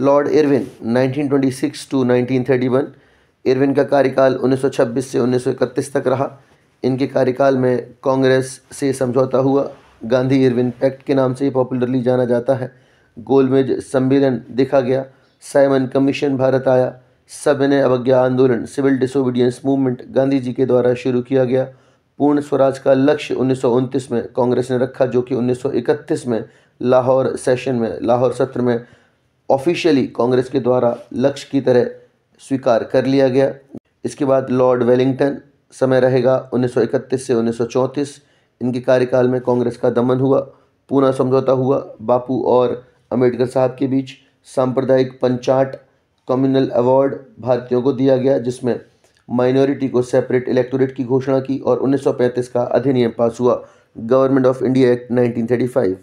Lord Irwin 1926 to 1931 Irwin का कार्यकाल 1926 से 1931 तक रहा इनके कार्यकाल में कांग्रेस से समझौता हुआ गांधी इरविन एक्ट के नाम से ही पॉपुलरली जाना जाता है गोलमेज सम्मेलन देखा गया साइमन कमीशन भारत आया सविनय अवज्ञा आंदोलन civil disobedience movement Gandhi ji के द्वारा शुरू किया गया पूर्ण स्वराज का लक्ष्य उन्नीस में कांग्रेस ने रखा जो कि उन्नीस में लाहौर सेशन में लाहौर सत्र में ऑफिशियली कांग्रेस के द्वारा लक्ष्य की तरह स्वीकार कर लिया गया इसके बाद लॉर्ड वेलिंगटन समय रहेगा 1931 से 1934 इनके कार्यकाल में कांग्रेस का दमन हुआ पूना समझौता हुआ बापू और अम्बेडकर साहब के बीच सांप्रदायिक पंचाट कम्युनल अवार्ड भारतीयों को दिया गया जिसमें माइनॉरिटी को सेपरेट इलेक्टोरेट की घोषणा की और 1935 का अधिनियम पास हुआ गवर्नमेंट ऑफ इंडिया एक्ट 1935